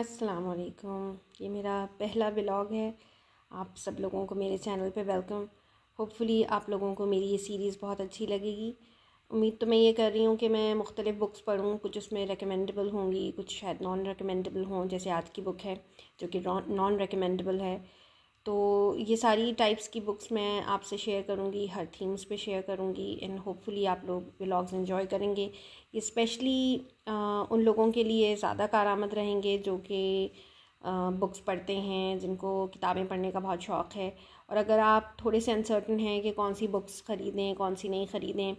अस्सलाम वालेकुम ये मेरा पहला ब्लॉग है आप सब लोगों को मेरे चैनल पे वेलकम होपफुली आप लोगों को मेरी ये सीरीज़ बहुत अच्छी लगेगी उम्मीद तो मैं ये कर रही हूँ कि मैं मुख्तलिफ़ बुक्स पढ़ूँ कुछ उसमें रिकमेंडेबल होंगी कुछ शायद नॉन रिकमेंडेबल हों जैसे आज की बुक है जो कि नॉन रिकमेंडेबल है तो ये सारी टाइप्स की बुक्स मैं आपसे शेयर करूँगी हर थीम्स पे शेयर करूँगी एंड होपफुली आप लोग व्लॉग्स इन्जॉय करेंगे ये स्पेशली उन लोगों के लिए ज़्यादा कारामद रहेंगे जो कि बुक्स पढ़ते हैं जिनको किताबें पढ़ने का बहुत शौक़ है और अगर आप थोड़े से अनसर्टन हैं कि कौन सी बुक्स ख़रीदें कौन सी नहीं ख़रीदें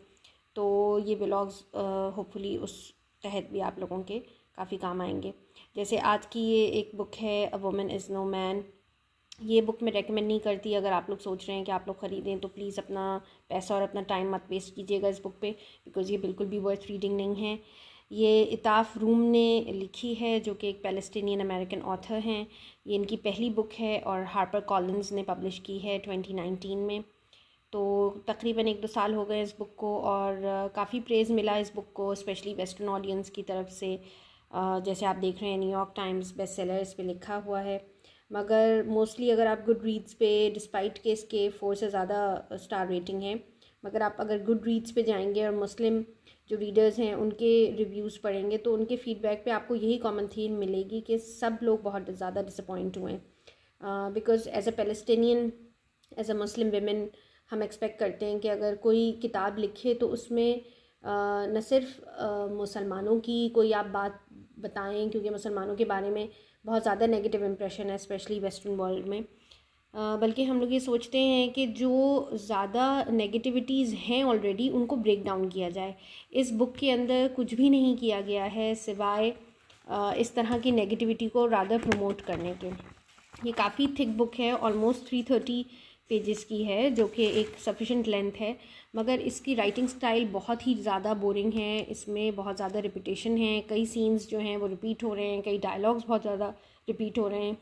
तो ये ब्लॉग्स होपफुली उस तहत भी आप लोगों के काफ़ी काम आएंगे जैसे आज की ये एक बुक है a woman is no man ये बुक मैं रेकमेंड नहीं करती अगर आप लोग सोच रहे हैं कि आप लोग ख़रीदें तो प्लीज़ अपना पैसा और अपना टाइम मत वेस्ट कीजिएगा इस बुक पे बिकॉज़ ये बिल्कुल भी वर्थ रीडिंग नहीं है ये इताफ़ रूम ने लिखी है जो कि एक पैलेस्टीनियन अमेरिकन ऑथर हैं ये इनकी पहली बुक है और हार्पर कॉलिन्स ने पब्लिश की है ट्वेंटी नाइनटीन में तो तकरीबन एक दो साल हो गए इस बुक को और काफ़ी प्रेज़ मिला इस बुक को स्पेशली वेस्टर्न ऑडियंस की तरफ से जैसे आप देख रहे हैं न्यूयॉर्क टाइम्स बेस्ट सेलर इस पर लिखा हुआ है मगर मोस्टली अगर आप गुड रीड्स पे डिस्पाइट के इसके फोर से ज़्यादा स्टार रेटिंग है मगर आप अगर गुड रीड्स पे जाएंगे और मुस्लिम जो रीडर्स हैं उनके रिव्यूज़ पढ़ेंगे तो उनके फीडबैक पे आपको यही कॉमन थीम मिलेगी कि सब लोग बहुत ज़्यादा डिसअपॉइंट हुए हैं because as a Palestinian as a Muslim women हम एक्सपेक्ट करते हैं कि अगर कोई किताब लिखे तो उसमें uh, न सिर्फ uh, मुसलमानों की कोई आप बात बताएं क्योंकि मुसलमानों के बारे में बहुत ज़्यादा नेगेटिव इम्प्रेशन है स्पेशली वेस्टर्न वर्ल्ड में बल्कि हम लोग ये सोचते हैं कि जो ज़्यादा नेगेटिविटीज़ हैं ऑलरेडी उनको ब्रेक डाउन किया जाए इस बुक के अंदर कुछ भी नहीं किया गया है सिवाय इस तरह की नेगेटिविटी को रादर प्रमोट करने के ये काफ़ी थिक बुक है ऑलमोस्ट थ्री थर्टी पेजेस की है जो कि एक सफिशेंट लेंथ है मगर इसकी राइटिंग स्टाइल बहुत ही ज़्यादा बोरिंग है इसमें बहुत ज़्यादा रिपीटेशन है कई सीन्स जो हैं वो रिपीट हो रहे हैं कई डायलॉग्स बहुत ज़्यादा रिपीट हो रहे हैं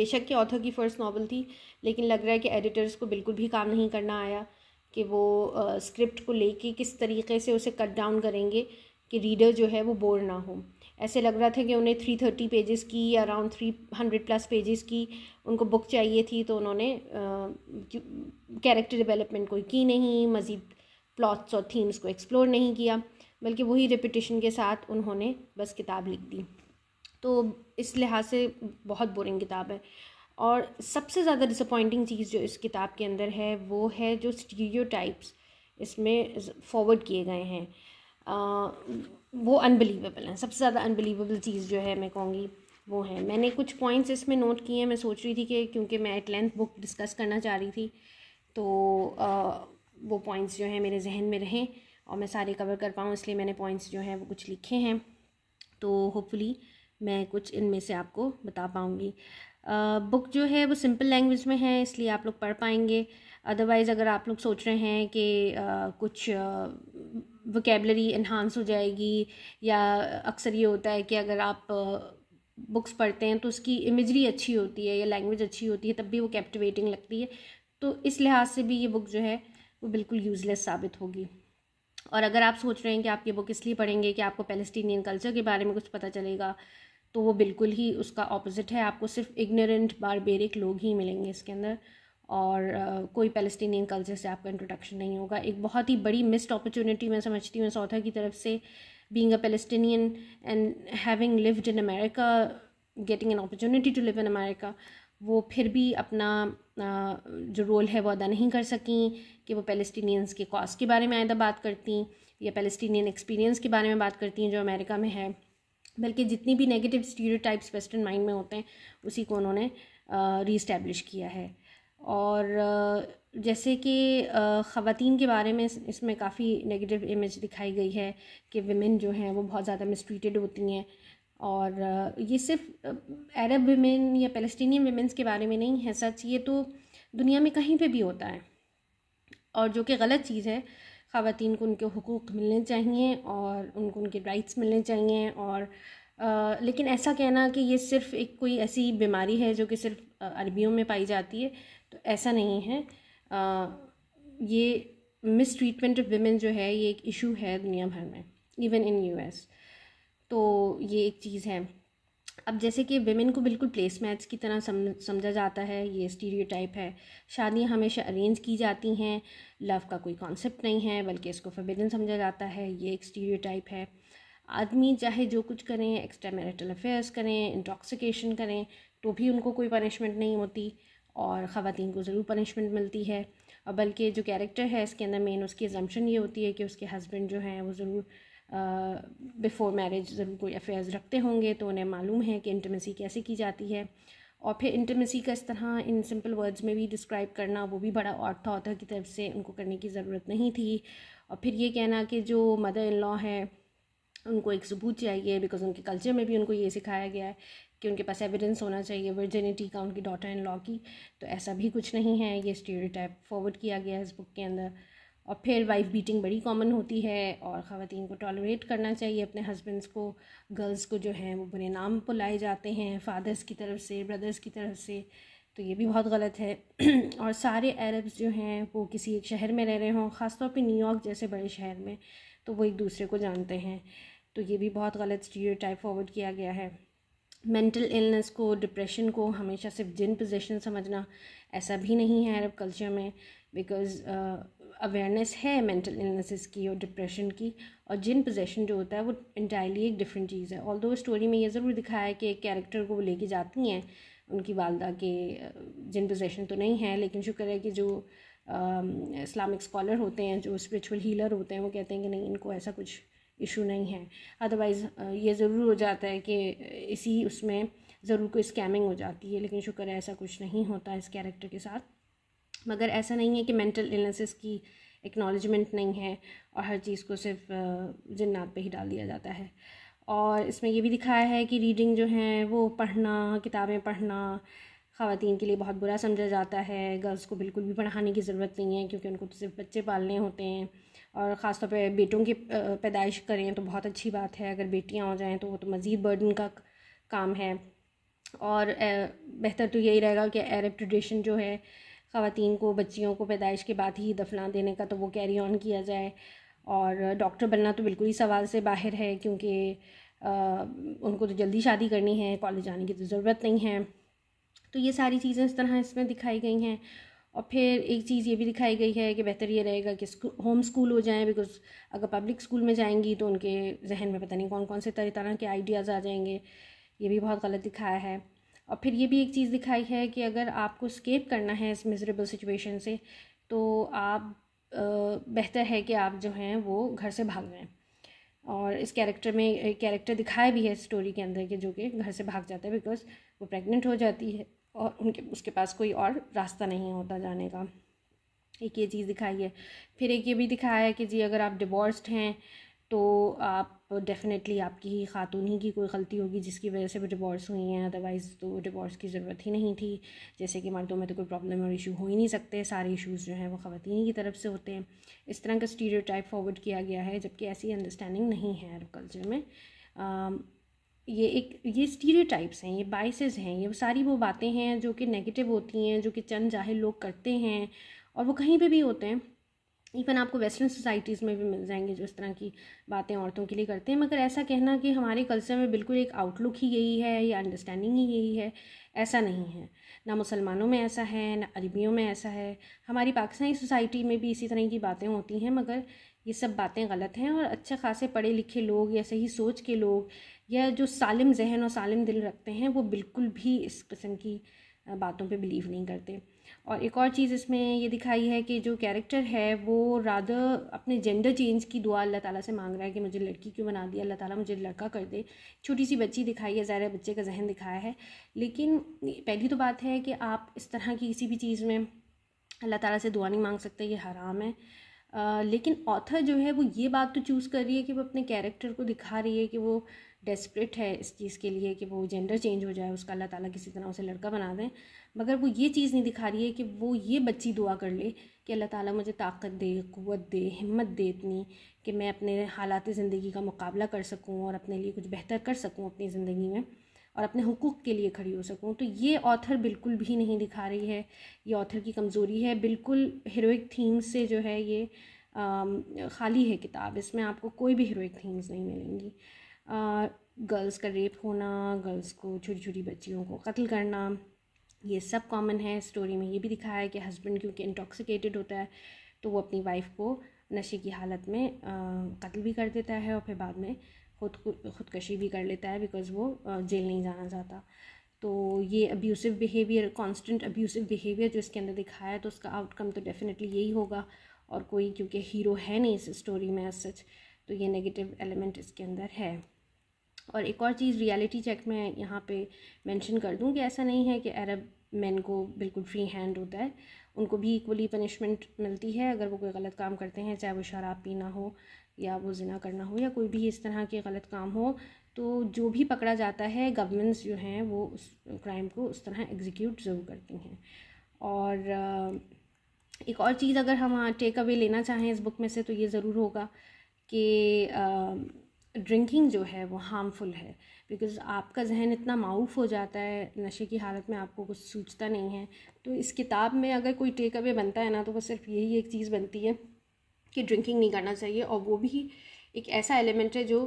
बेशक के ऑथर की फ़र्स्ट नावल थी लेकिन लग रहा है कि एडिटर्स को बिल्कुल भी काम नहीं करना आया कि वो स्क्रिप्ट को लेके किस तरीके से उसे कट डाउन करेंगे कि रीडर जो है वो बोर ना हो ऐसे लग रहा था कि उन्हें थ्री थर्टी पेजेस की around three hundred plus pages की उनको बुक चाहिए थी तो उन्होंने कैरेक्टर डेवलपमेंट कोई की नहीं मज़ीद प्लॉट्स और थीम्स को एक्सप्लोर नहीं किया बल्कि वही रिपीटेशन के साथ उन्होंने बस किताब लिख दी तो इस लिहाज से बहुत बोरिंग किताब है और सबसे ज़्यादा डिसअपॉइंटिंग चीज़ जो इस किताब के अंदर है वो है जो स्टीरियो टाइप्स इसमें फॉरवर्ड किए गए हैं वो अनबिलीवेबल हैं सबसे ज़्यादा अनबिलीवेबल चीज़ जो है मैं कहूँगी वो है मैंने कुछ पॉइंट्स इसमें नोट किए हैं मैं सोच रही थी कि क्योंकि मैं एट लेंथ बुक डिस्कस करना चाह रही थी तो आ, वो पॉइंट्स जो हैं मेरे जहन में रहें और मैं सारे कवर कर पाऊँ इसलिए मैंने पॉइंट्स जो हैं वो कुछ लिखे हैं तो होपफुली मैं कुछ इनमें से आपको बता पाऊँगी बुक जो है वो सिंपल लैंग्वेज में है इसलिए आप लोग पढ़ पाएंगे अदरवाइज़ अगर आप लोग सोच रहे हैं कि आ, कुछ आ, वोकेबलरी इन्हांस हो जाएगी या अक्सर ये होता है कि अगर आप बुक्स पढ़ते हैं तो उसकी इमेजरी अच्छी होती है या लैंग्वेज अच्छी होती है तब भी वो कैप्टिवेटिंग लगती है तो इस लिहाज से भी ये बुक जो है वो बिल्कुल यूज़लेस साबित होगी और अगर आप सोच रहे हैं कि आप ये बुक इसलिए पढ़ेंगे कि आपको पैलेस्टीनियन कल्चर के बारे में कुछ पता चलेगा तो वो बिल्कुल ही उसका ऑपोजिट है आपको सिर्फ इग्नोरेंट बारबेरिक लोग ही मिलेंगे इसके अंदर और कोई पेलस्टीनियन कल्चर से आपका इंट्रोडक्शन नहीं होगा एक बहुत ही बड़ी मिस्ड अपॉर्चुनिटी मैं समझती हूँ सौथा की तरफ से being a Palestinian and having lived in America getting an opportunity to live in America वो फिर भी अपना जो रोल है वो अदा नहीं कर सकें कि वो पेलस्टीनियंस के कॉज के बारे में आयदा बात करती या पेलस्टीनियन एक्सपीरियंस के बारे में बात करती हैं जो अमेरिका में है बल्कि जितनी भी नेगेटिव स्टीरियोटाइप्स वेस्टर्न माइंड में होते हैं उसी को उन्होंने रीस्टैब्लिश किया है और जैसे कि ख़वान के बारे में इसमें काफ़ी नेगेटिव इमेज दिखाई गई है कि विमेन जो हैं वो बहुत ज़्यादा मिसट्रीटेड होती हैं और ये सिर्फ अरब विमेन या फलस्तनी विमेंस के बारे में नहीं है सच ये तो दुनिया में कहीं पे भी होता है और जो कि गलत चीज़ है ख़वान को उनके हकूक़ मिलने चाहिए और उनको उनके राइट्स मिलने चाहिए और आ, लेकिन ऐसा कहना कि ये सिर्फ़ एक कोई ऐसी बीमारी है जो कि सिर्फ अरबियों में पाई जाती है तो ऐसा नहीं है आ, ये मिस ट्रीटमेंट ऑफ वेमेन जो है ये एक इशू है दुनिया भर में इवन इन एस तो ये एक चीज़ है अब जैसे कि वेमेन को बिल्कुल प्लेस मैच की तरह समझा जाता है ये स्टीरियो है शादियां हमेशा अरेंज की जाती हैं लव का कोई कॉन्सेप्ट नहीं है बल्कि इसको फबेदन समझा जाता है ये एक स्टीरियो है आदमी चाहे जो कुछ करें एक्स्ट्रा मैरिटल अफेयर्स करें इंटॉक्सिकेशन करें तो भी उनको कोई पनिशमेंट नहीं होती और ख़वान को ज़रूर पनिशमेंट मिलती है और बल्कि जो कैरेक्टर है इसके अंदर मेन उसकी एजम्पन ये होती है कि उसके हस्बैंड जो हैं वो ज़रूर बिफ़ोर मैरिज ज़रूर कोई अफेयर्स रखते होंगे तो उन्हें मालूम है कि इंटमेसी कैसे की जाती है और फिर इंटमेसी का इस तरह इन सिंपल वर्ड्स में भी डिस्क्राइब करना वो भी बड़ा और था ऑथर की तरफ से उनको करने की ज़रूरत नहीं थी और फिर ये कहना कि जो मदर इन लॉ है उनको एक सबूत चाहिए बिकॉज उनके कल्चर में भी उनको ये सिखाया गया है कि उनके पास एविडेंस होना चाहिए वर्जिनिटी का उनकी डॉटर इन लॉ की तो ऐसा भी कुछ नहीं है ये टाइप फॉरवर्ड किया गया है इस बुक के अंदर और फिर वाइफ बीटिंग बड़ी कॉमन होती है और ख़वान को टॉलरेट करना चाहिए अपने हस्बैंड्स को गर्ल्स को जो हैं वो बुरे नाम पर लाए जाते हैं फादर्स की तरफ से ब्रदर्स की तरफ से तो ये भी बहुत गलत है और सारे अरब्स जो हैं वो किसी एक शहर में रह रहे हों ख़ासतौर पर न्यूयॉर्क जैसे बड़े शहर में तो वो एक दूसरे को जानते हैं तो ये भी बहुत गलत स्टीरियो टाइप फॉरवर्ड किया गया है मेंटल इलनेस को डिप्रेशन को हमेशा सिर्फ जिन पोजिशन समझना ऐसा भी नहीं है अरब कल्चर में बिकॉज अवेयरनेस uh, है मेंटल इलनेसेस की और डिप्रेशन की और जिन पोजेशन जो होता है वो इंटायरली एक डिफरेंट चीज़ है ऑल दो स्टोरी में ये ज़रूर दिखाया है कि एक कैरेक्टर को वो लेके जाती हैं उनकी वालदा के uh, जिन पोजेशन तो नहीं है लेकिन शुक्र है कि जो इस्लामिक uh, स्कॉलर होते हैं जो स्पिरिचुअल हीलर होते हैं वो कहते हैं कि नहीं इनको ऐसा कुछ इशू नहीं है अदरवाइज़ ये ज़रूर हो जाता है कि इसी उसमें ज़रूर कोई स्कैमिंग हो जाती है लेकिन शुक्र है ऐसा कुछ नहीं होता इस कैरेक्टर के साथ मगर ऐसा नहीं है कि मेंटल इलनेसेस की एक्नॉलेजमेंट नहीं है और हर चीज़ को सिर्फ जन्नात पे ही डाल दिया जाता है और इसमें ये भी दिखाया है कि रीडिंग जो है वो पढ़ना किताबें पढ़ना ख़वान के लिए बहुत बुरा समझा जाता है गर्ल्स को बिल्कुल भी पढ़ाने की ज़रूरत नहीं है क्योंकि उनको तो सिर्फ बच्चे पालने होते हैं और ख़ास तौर पर बेटों की पैदाइश करें तो बहुत अच्छी बात है अगर बेटियाँ हो जाएँ तो वो तो मज़ीद बर्डन का काम है और बेहतर तो यही रहेगा कि अरब ट्रेडिशन जो है ख़वान को बच्चियों को पैदाइश के बाद ही दफना देने का तो वो कैरी ऑन किया जाए और डॉक्टर बनना तो बिल्कुल ही सवाल से बाहर है क्योंकि उनको तो जल्दी शादी करनी है कॉलेज जाने की तो ज़रूरत नहीं है तो ये सारी चीज़ें इस तरह इसमें दिखाई गई हैं और फिर एक चीज़ ये भी दिखाई गई है कि बेहतर ये रहेगा कि होम स्कूल हो जाएं बिकॉज अगर पब्लिक स्कूल में जाएंगी तो उनके जहन में पता नहीं कौन कौन से तरह तरह के आइडियाज़ आ जाएंगे ये भी बहुत गलत दिखाया है और फिर ये भी एक चीज़ दिखाई है कि अगर आपको स्केप करना है इस मिजरेबल सिचुएशन से तो आप बेहतर है कि आप जो हैं वो घर से भाग जाएँ और इस कैरेक्टर में कैरेक्टर दिखाया भी है स्टोरी के अंदर के जो कि घर से भाग जाता है बिकॉज वो प्रेग्नेंट हो जाती है और उनके उसके पास कोई और रास्ता नहीं होता जाने का एक ये चीज़ दिखाई है फिर एक ये भी दिखाया है कि जी अगर आप डिवोर्स्ड हैं तो आप डेफ़िनेटली आपकी ही खातून ही की कोई गलती होगी जिसकी वजह से वो डिवोर्स हुई हैं अदरवाइज़ तो डिवोर्स की ज़रूरत ही नहीं थी जैसे कि मर्दों में तो कोई प्रॉब्लम और इशू हो ही नहीं सकते सारे इशूज़ जो हैं वो ख़वान की तरफ से होते हैं इस तरह का स्टीरियो टाइप फॉरवर्ड किया गया है जबकि ऐसी अंडरस्टैंडिंग नहीं है अरब कल्चर में ये एक ये स्टीरियो टाइप्स हैं ये बाइसेस हैं ये सारी वो बातें हैं जो कि नेगेटिव होती हैं जो कि चंद जाहिर लोग करते हैं और वो कहीं पे भी होते हैं इवन आपको वेस्टर्न सोसाइटीज़ में भी मिल जाएंगे जो इस तरह की बातें औरतों के लिए करते हैं मगर ऐसा कहना कि हमारे कल्चर में बिल्कुल एक आउटलुक ही यही है या अंडरस्टैंडिंग ही यही है ऐसा नहीं है ना मुसलमानों में ऐसा है ना अरबियों में ऐसा है हमारी पाकिस्तानी सोसाइटी में भी इसी तरह की बातें होती हैं मगर ये सब बातें गलत हैं और अच्छे खासे पढ़े लिखे लोग या सही सोच के लोग या जो सालिम जहन और सालिम दिल रखते हैं वो बिल्कुल भी इस किस्म की बातों पे बिलीव नहीं करते और एक और चीज़ इसमें ये दिखाई है कि जो कैरेक्टर है वो राधा अपने जेंडर चेंज की दुआ अल्लाह ताला से मांग रहा है कि मुझे लड़की क्यों बना दिया अल्लाह ताला मुझे लड़का कर दे छोटी सी बच्ची दिखाई है ज़ाहिर बच्चे का जहन दिखाया है लेकिन पहली तो बात है कि आप इस तरह की किसी भी चीज़ में अल्लाह ताला से दुआ नहीं मांग सकते ये हराम है आ, लेकिन ऑथर जो है वो ये बात तो चूज़ कर रही है कि वो अपने कैरेक्टर को दिखा रही है कि वो डेस्परेट है इस चीज़ के लिए कि वो जेंडर चेंज हो जाए उसका अल्लाह ताला किसी तरह उसे लड़का बना दें मगर वो ये चीज़ नहीं दिखा रही है कि वो ये बच्ची दुआ कर ले कि अल्लाह ताला मुझे ताकत दे क़वत दे हिम्मत दे इतनी कि मैं अपने हालात ज़िंदगी का मुकाबला कर सकूँ और अपने लिए कुछ बेहतर कर सकूँ अपनी ज़िंदगी में और अपने हुकूक के लिए खड़ी हो सकूँ तो ये ऑथर बिल्कुल भी नहीं दिखा रही है ये ऑथर की कमज़ोरी है बिल्कुल हीरोइक थीम्स से जो है ये खाली है किताब इसमें आपको कोई भी हीरोइक थीम्स नहीं मिलेंगी गर्ल्स का रेप होना गर्ल्स को छोटी छोटी बच्चियों को कत्ल करना ये सब कॉमन है स्टोरी में ये भी दिखाया है कि हस्बैंड क्योंकि इंटॉक्सिकेटेड होता है तो वो अपनी वाइफ को नशे की हालत में कत्ल भी कर देता है और फिर बाद में खुद खुदकशी भी कर लेता है बिकॉज़ वो जेल नहीं जाना चाहता तो ये abusive behaviour constant abusive behaviour जो इसके अंदर दिखाया है तो उसका आउटकम तो डेफिनेटली यही होगा और कोई क्योंकि हीरो है नहीं इस स्टोरी में सच तो ये नेगेटिव एलिमेंट इसके अंदर है और एक और चीज़ रियलिटी चेक में यहाँ पे मेंशन कर दूँ कि ऐसा नहीं है कि अरब मैन को बिल्कुल फ्री हैंड होता है उनको भी इक्वली पनिशमेंट मिलती है अगर वो कोई गलत काम करते हैं चाहे वो शराब पीना हो या वो ज़िना करना हो या कोई भी इस तरह के गलत काम हो तो जो भी पकड़ा जाता है गवर्नमेंट्स जो हैं वो उस क्राइम को उस तरह एग्जीक्यूट ज़रूर करती हैं और एक और चीज़ अगर हम टेक हाँ, अवे लेना चाहें इस बुक में से तो ये ज़रूर होगा कि ड्रिंकिंग जो है वो हार्मफुल है बिकॉज़ आपका जहन इतना माऊफ हो जाता है नशे की हालत में आपको कुछ सूझता नहीं है तो इस किताब में अगर कोई टेक अवे बनता है ना तो वो सिर्फ यही एक चीज़ बनती है कि ड्रिंकिंग नहीं करना चाहिए और वो भी एक ऐसा एलिमेंट है जो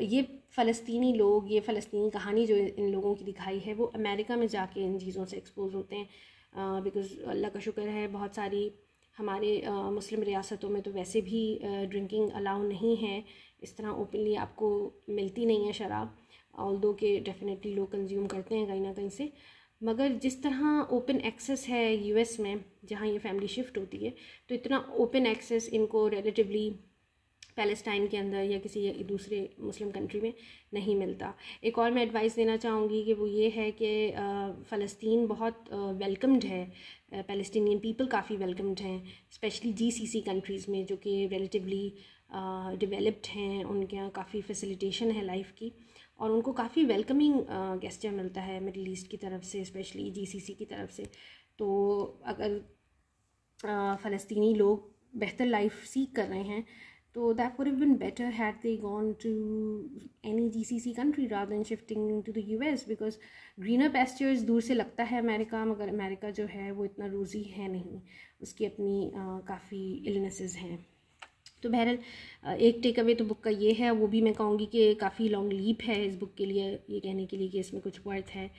ये फ़लस्तनी लोग ये फ़लस्तनी कहानी जो इन लोगों की दिखाई है वो अमेरिका में जाके इन चीज़ों से एक्सपोज होते हैं बिकॉज़ अल्लाह का शुक्र है बहुत सारी हमारे मुस्लिम रियासतों में तो वैसे भी ड्रिंकिंग अलाउ नहीं है इस तरह ओपनली आपको मिलती नहीं है शराब ऑल दो के डेफिनेटली लोग कंज्यूम करते हैं कहीं ना कहीं से मगर जिस तरह ओपन एक्सेस है यूएस में जहाँ ये फैमिली शिफ्ट होती है तो इतना ओपन एक्सेस इनको रिलेटिवली पैलेस्टाइन के अंदर या किसी दूसरे मुस्लिम कंट्री में नहीं मिलता एक और मैं एडवाइस देना चाहूँगी कि वो ये है कि फ़लस्तीन बहुत वेलकम्ड है पैलेस्टीनियन पीपल काफ़ी वेलकम्ड हैं स्पेशली जीसीसी कंट्रीज़ में जो कि रिलेटिवली डेवलप्ड हैं उनके यहाँ काफ़ी फैसिलिटेशन है लाइफ की और उनको काफ़ी वेलकमिंग गेस्टर मिलता है मिडल ईस्ट की तरफ से स्पेशली जीसीसी की तरफ से तो अगर फ़लस्तनी लोग बेहतर लाइफ सीख कर रहे हैं तो that would have been better had they gone to see GCC country rather shifting to the U S because greener pastures दूर से लगता है अमेरिका मगर अमेरिका जो है वो इतना रोज़ी है नहीं उसकी अपनी काफ़ी इलनेसेस हैं तो बहरहाल एक टेक अवे तो बुक का ये है वो भी मैं कहूँगी कि काफ़ी लॉन्ग लीप है इस बुक के लिए ये कहने के लिए कि इसमें कुछ वर्थ है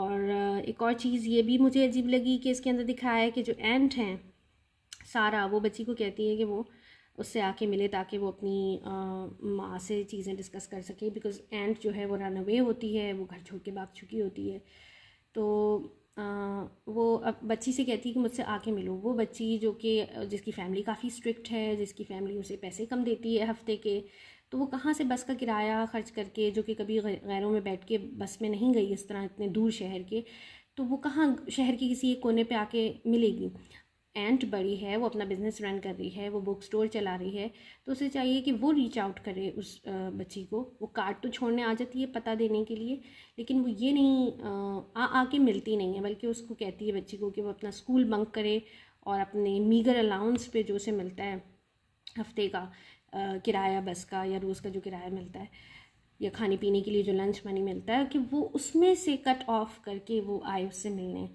और एक और चीज़ ये भी मुझे अजीब लगी कि इसके अंदर दिखाया है कि जो एंट हैं सारा वो बच्ची को कहती है कि वो उससे आके मिले ताकि वो अपनी माँ से चीज़ें डिस्कस कर सके बिकॉज एंट जो है वो रन अवे होती है वो घर छोड़ के भाग चुकी होती है तो वो अब बच्ची से कहती है कि मुझसे आके मिलो वो बच्ची जो कि जिसकी फैमिली काफ़ी स्ट्रिक्ट है जिसकी फैमिली उसे पैसे कम देती है हफ्ते के तो वो कहाँ से बस का किराया खर्च करके जो कि कभी गैरों में बैठ के बस में नहीं गई इस तरह इतने दूर शहर के तो वो कहाँ शहर के किसी एक कोने पे आके मिलेगी एंट बड़ी है वो अपना बिजनेस रन कर रही है वो बुक स्टोर चला रही है तो उसे चाहिए कि वो रीच आउट करे उस बच्ची को वो कार्ड तो छोड़ने आ जाती है पता देने के लिए लेकिन वो ये नहीं आ आके मिलती नहीं है बल्कि उसको कहती है बच्ची को कि वो अपना स्कूल बंक करे और अपने मीगर अलाउंस पे जो उसे मिलता है हफ्ते का किराया बस का या रोज़ का जो किराया मिलता है या खाने पीने के लिए जो लंच मनी मिलता है कि वो उसमें से कट ऑफ करके वो आए उससे मिलने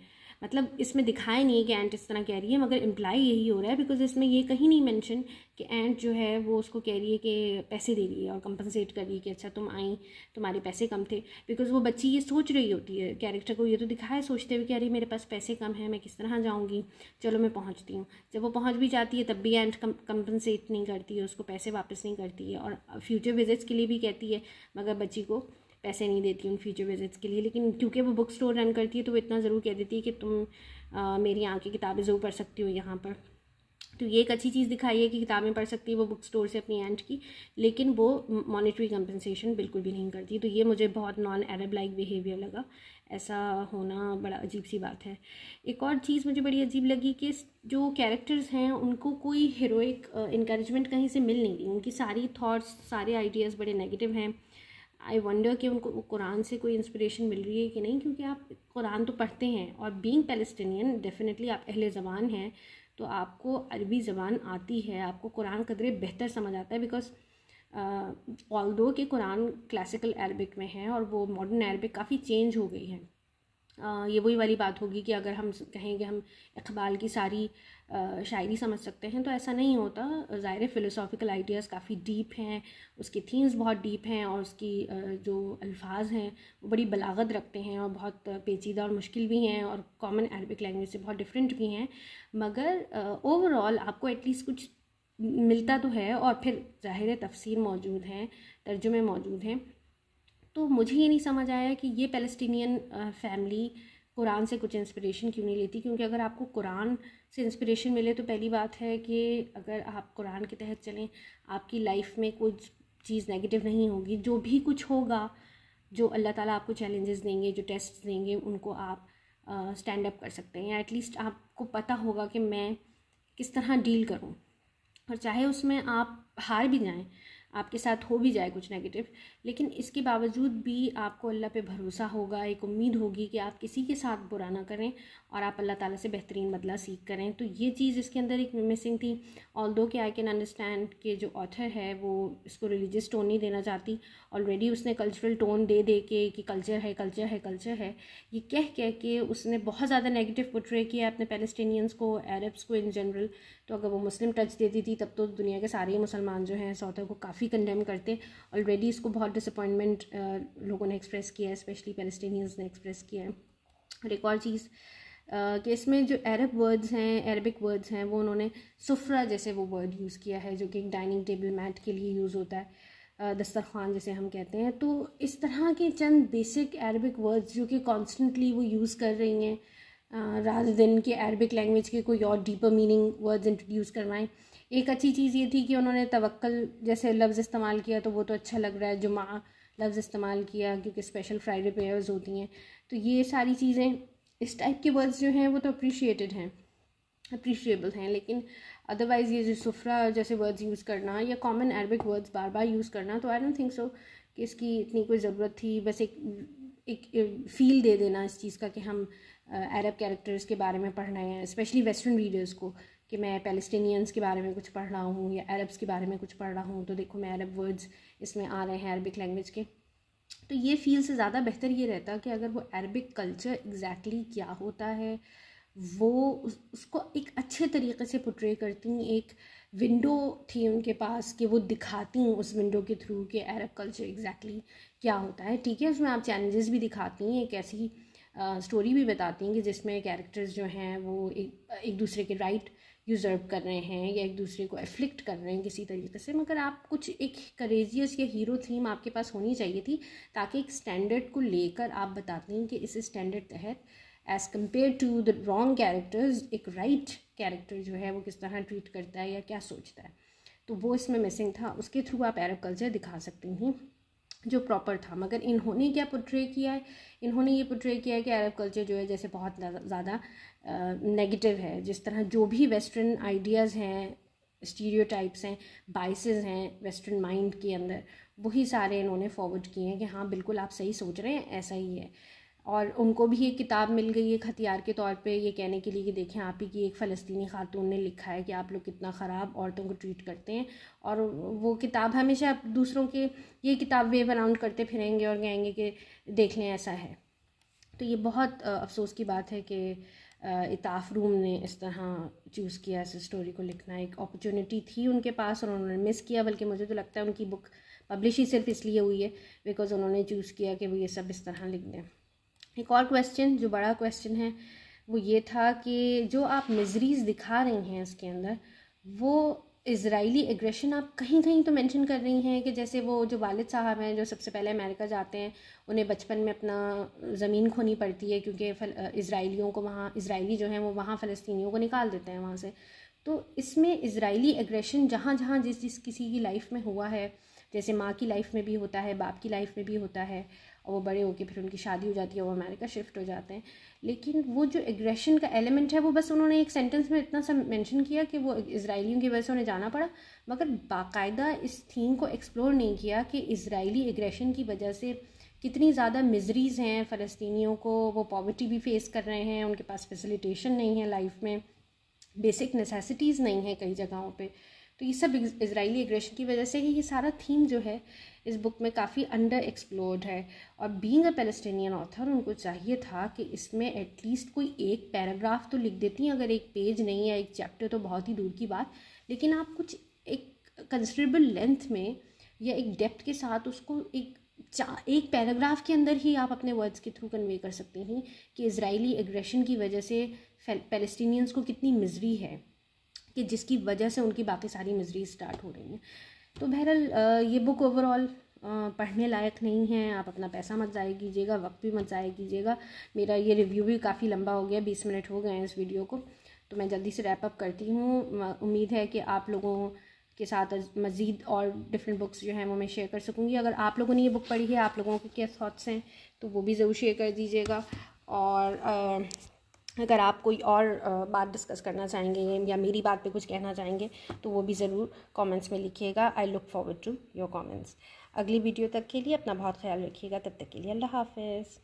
मतलब इसमें दिखाया नहीं है कि एंट इस तरह कह रही है मगर इम्प्लाई यही हो रहा है बिकॉज इसमें ये कहीं नहीं मेंशन कि एंट जो है वो उसको कह रही है कि पैसे दे रही है और कंपनसेट कर रही है कि अच्छा तुम आई तुम्हारे पैसे कम थे बिकॉज वो बच्ची ये सोच रही होती है कैरेक्टर को ये तो दिखाया सोचते हुए कि अरे मेरे पास पैसे कम है मैं किस तरह जाऊँगी चलो मैं पहुँचती हूँ जब वो पहुँच भी जाती है तब भी एंट कंपनसेट नहीं करती है उसको पैसे वापस नहीं करती है और फ्यूचर विजिट्स के लिए भी कहती है मगर बच्ची को पैसे नहीं देती उन फ्यूचर विजिट्स के लिए लेकिन क्योंकि वो बुक स्टोर रन करती है तो वो इतना ज़रूर कह देती है कि तुम आ, मेरी यहाँ की किताबें ज़रूर पढ़ सकती हो यहाँ पर तो ये एक अच्छी चीज़ दिखाई है कि किताबें पढ़ सकती है वो बुक स्टोर से अपनी एंड की लेकिन वो मॉनेटरी कंपनसेशन बिल्कुल भी नहीं करती तो ये मुझे बहुत नॉन अरब लाइक बिहेवियर लगा ऐसा होना बड़ा अजीब सी बात है एक और चीज़ मुझे बड़ी अजीब लगी कि जो कैरेक्टर्स हैं उनको कोई हीरोइक इंक्रेजमेंट कहीं से मिल नहीं रही उनकी सारी थाट्स सारे आइडियाज़ बड़े नेगेटिव हैं आई वंडर कि उनको कुरान से कोई इंस्पिरेशन मिल रही है कि नहीं क्योंकि आप कुरान तो पढ़ते हैं और बीइंग पैलेस्टीनियन डेफिनेटली आप अहले ज़बान हैं तो आपको अरबी ज़बान आती है आपको कुरान कदरे बेहतर समझ आता है बिकॉज ऑल दो कि कुरान क्लासिकल अरबिक में है और वो मॉडर्न अरबिक काफ़ी चेंज हो गई है ये वही वाली बात होगी कि अगर हम कहें कि हम इकबाल की सारी शायरी समझ सकते हैं तो ऐसा नहीं होता ज़ाहिर फ़िलोसॉफ़िकल आइडियाज़ काफ़ी डीप हैं उसकी थीम्स बहुत डीप हैं और उसकी जो अल्फाज हैं वो बड़ी बलागत रखते हैं और बहुत पेचीदा और मुश्किल भी हैं और कॉमन अरबिक लैंग्वेज से बहुत डिफरेंट भी हैं मगर ओवरऑल आपको एटलीस्ट कुछ मिलता तो है और फिर ज़ाहिर तफसर मौजूद हैं तर्जुमे मौजूद हैं तो मुझे ये नहीं समझ आया कि ये पैलेस्टीनियन फैमिली uh, कुरान से कुछ इंस्पिरेशन क्यों नहीं लेती क्योंकि अगर आपको कुरान से इंस्पिरेशन मिले तो पहली बात है कि अगर आप कुरान के तहत चलें आपकी लाइफ में कुछ चीज़ नेगेटिव नहीं होगी जो भी कुछ होगा जो अल्लाह ताला आपको चैलेंजेस देंगे जो टेस्ट देंगे उनको आप स्टैंड uh, अप कर सकते हैं एटलीस्ट आपको पता होगा कि मैं किस तरह डील करूँ और चाहे उसमें आप हार भी जाएँ आपके साथ हो भी जाए कुछ नेगेटिव लेकिन इसके बावजूद भी आपको अल्लाह पे भरोसा होगा एक उम्मीद होगी कि आप किसी के साथ बुरा ना करें और आप अल्लाह ताला से बेहतरीन बदला सीख करें तो ये चीज़ इसके अंदर एक मिसिंग थी ऑल दो कि आई कैन अंडरस्टैंड के जो ऑथर है वो इसको रिलीजियस टोन नहीं देना चाहती ऑलरेडी उसने कल्चरल टोन दे दे के कि कल्चर है कल्चर है कल्चर है ये कह कह के उसने बहुत ज़्यादा नेगेटिव पोट्रे किया अपने पैलेस्टीनियंस को अरब्स को इन जनरल तो अगर वो मुस्लिम टच देती थी तब तो दुनिया के सारे मुसलमान जो हैं इस को काफ़ी काफ़ी कंडेम करते हैं ऑलरेडी इसको बहुत डिसअपॉइंटमेंट लोगों ने एक्सप्रेस किया है स्पेशली पेलस्टीनियंस ने एक्सप्रेस किया है और एक और चीज़ कि इसमें जो अरब वर्ड्स हैं अरबिक वर्ड्स हैं वो उन्होंने सुफरा जैसे वो वर्ड यूज़ किया है जो कि एक डाइनिंग टेबल मैट के लिए यूज़ होता है दस्तरखान जैसे हम कहते हैं तो इस तरह के चंद बेसिक अरबिक वर्ड्स जो कि कॉन्स्टेंटली वो यूज़ कर रही हैं रात दिन के अरबिक लैंग्वेज के कोई और डीपर मीनिंग वर्ड्स इंट्रोड्यूस करवाएं एक अच्छी चीज़ ये थी कि उन्होंने तवक्ल जैसे लफ्ज़ इस्तेमाल किया तो वो तो अच्छा लग रहा है जुमा लफ्ज़ इस्तेमाल किया क्योंकि स्पेशल फ्राइडे प्रेयर्स होती हैं तो ये सारी चीज़ें इस टाइप के वर्ड्स जो हैं वो तो अप्रिशिएटेड हैं अप्रिशिएबल हैं लेकिन अदरवाइज़ ये जो सफ़रा जैसे वर्ड्स यूज़ करना या कॉमन अरबिक वर्ड्स बार बार यूज़ करना तो आई डोंट थिंक सो कि इसकी इतनी कोई ज़रूरत थी बस एक एक फील दे देना इस चीज़ का कि हम अरब कैरेक्टर्स के बारे में पढ़ रहे हैं स्पेशली वेस्टर्न रीडर्स को कि मैं पैलेस्टीनियंस के बारे में कुछ पढ़ रहा हूँ या अरब्स के बारे में कुछ पढ़ रहा हूँ तो देखो मैं अरब वर्ड्स इसमें आ रहे हैं अरबिक लैंग्वेज के तो ये फील से ज़्यादा बेहतर ये रहता कि अगर वो अरबिक कल्चर एग्जैक्टली क्या होता है वो उस, उसको एक अच्छे तरीके से पुट्रे करती एक विंडो थी उनके पास कि वो दिखाती हूँ उस विंडो के थ्रू कि अरब कल्चर एग्जैक्टली क्या होता है ठीक है उसमें आप चैलेंजेस भी दिखाती हैं एक ऐसी स्टोरी भी बताती हैं कि जिसमें कैरेक्टर्स जो हैं वो एक एक दूसरे के राइट यूज़र्व कर रहे हैं या एक दूसरे को एफ्लिक्ट कर रहे हैं किसी तरीके से मगर आप कुछ एक करेजियस या हीरो थीम आपके पास होनी चाहिए थी ताकि एक स्टैंडर्ड को लेकर आप बताते हैं कि इस स्टैंडर्ड तहत as compared to the wrong characters एक राइट right कैरेक्टर जो है वो किस तरह ट्रीट करता है या क्या सोचता है तो वो इसमें मिसिंग था उसके थ्रू आप एरब कल्चर दिखा सकती हैं जो प्रॉपर था मगर इन्होंने क्या पोट्रे किया है इन्होंने ये पोट्रे किया है कि अरब कल्चर जो है जैसे बहुत ज़्यादा नेगेटिव है जिस तरह जो भी वेस्टर्न आइडियाज़ हैं स्टीरियोटाइप्स हैं बाइसेस हैं वेस्टर्न माइंड के अंदर वही सारे इन्होंने फॉरवर्ड किए हैं कि हाँ बिल्कुल आप सही सोच रहे हैं ऐसा ही है और उनको भी ये किताब मिल गई एक हथियार के तौर पे ये कहने के लिए कि देखें आप ही की एक फ़लस्तनी खातून ने लिखा है कि आप लोग कितना ख़राब औरतों को ट्रीट करते हैं और वो किताब हमेशा दूसरों के ये किताब वेव अराउंड करते फिरेंगे और कहेंगे कि देख लें ऐसा है तो ये बहुत अफसोस की बात है कि इताफ़ रूम ने इस तरह चूज़ किया इस स्टोरी को लिखना एक अपॉर्चुनिटी थी उनके पास और उन्होंने मिस किया बल्कि मुझे तो लगता है उनकी बुक पब्लिश ही सिर्फ इसलिए हुई है बिकॉज़ उन्होंने चूज़ किया कि वो ये सब इस तरह लिख दें एक और क्वेश्चन जो बड़ा क्वेश्चन है वो ये था कि जो आप मिजरीज दिखा रही हैं इसके अंदर वो इसराइली एग्रेशन आप कहीं कहीं तो मेंशन कर रही हैं कि जैसे वो जो वालिद साहब हैं जो सबसे पहले अमेरिका जाते हैं उन्हें बचपन में अपना ज़मीन खोनी पड़ती है क्योंकि फल इसराइलियों को वहाँ इसराइली जो हैं वो वहाँ फ़लस्तियों को निकाल देते हैं वहाँ से तो इसमें इसराइली एग्रेशन जहाँ जहाँ जिस जिस किसी की लाइफ में हुआ है जैसे माँ की लाइफ में भी होता है बाप की लाइफ में भी होता है और वो बड़े होकर फिर उनकी शादी हो जाती है वो अमेरिका शिफ्ट हो जाते हैं लेकिन वो जो एग्रेशन का एलिमेंट है वो बस उन्होंने एक सेंटेंस में इतना सा मेंशन किया कि वो इसराइलियों की वजह से उन्हें जाना पड़ा मगर बाकायदा इस थीम को एक्सप्लोर नहीं किया कि इसराइली एग्रेशन की वजह से कितनी ज़्यादा मिजरीज़ हैं फ़लस्तियों को वो पॉवर्टी भी फेस कर रहे हैं उनके पास फैसिलिटेशन नहीं है लाइफ में बेसिक नेसेसिटीज़ नहीं है कई जगहों पर तो ये सब इसराइली एग्रेशन की वजह से ही ये सारा थीम जो है इस बुक में काफ़ी अंडर एक्सप्लोर्ड है और बींग अ पेलस्टीनियन ऑथर उनको चाहिए था कि इसमें एटलीस्ट कोई एक पैराग्राफ तो लिख देती हैं अगर एक पेज नहीं है एक चैप्टर तो बहुत ही दूर की बात लेकिन आप कुछ एक कंसिडरेबल लेंथ में या एक डेप्थ के साथ उसको एक चा एक पैराग्राफ के अंदर ही आप अपने वर्ड्स के थ्रू कन्वे कर सकते हैं कि इसराइली एग्रेशन की वजह से पेलस्टीनियंस को कितनी मिजरी है कि जिसकी वजह से उनकी बाकी सारी मिजरी स्टार्ट हो रही हैं तो बहरहाल ये बुक ओवरऑल पढ़ने लायक नहीं है आप अपना पैसा मत ज़ाया कीजिएगा वक्त भी मत ज़ाया कीजिएगा मेरा ये रिव्यू भी काफ़ी लंबा हो गया बीस मिनट हो गए हैं इस वीडियो को तो मैं जल्दी से रैप अप करती हूँ उम्मीद है कि आप लोगों के साथ मज़ीद और डिफरेंट बुक्स जो हैं वो मैं शेयर कर सकूँगी अगर आप लोगों ने ये बुक पढ़ी है आप लोगों के क्या थाट्स हैं तो वो भी ज़रूर शेयर कर दीजिएगा और आ, अगर आप कोई और बात डिस्कस करना चाहेंगे या मेरी बात पे कुछ कहना चाहेंगे तो वो भी ज़रूर कमेंट्स में लिखिएगा I look forward to your comments अगली वीडियो तक के लिए अपना बहुत ख्याल रखिएगा तब तक के लिए अल्लाह हाफिज़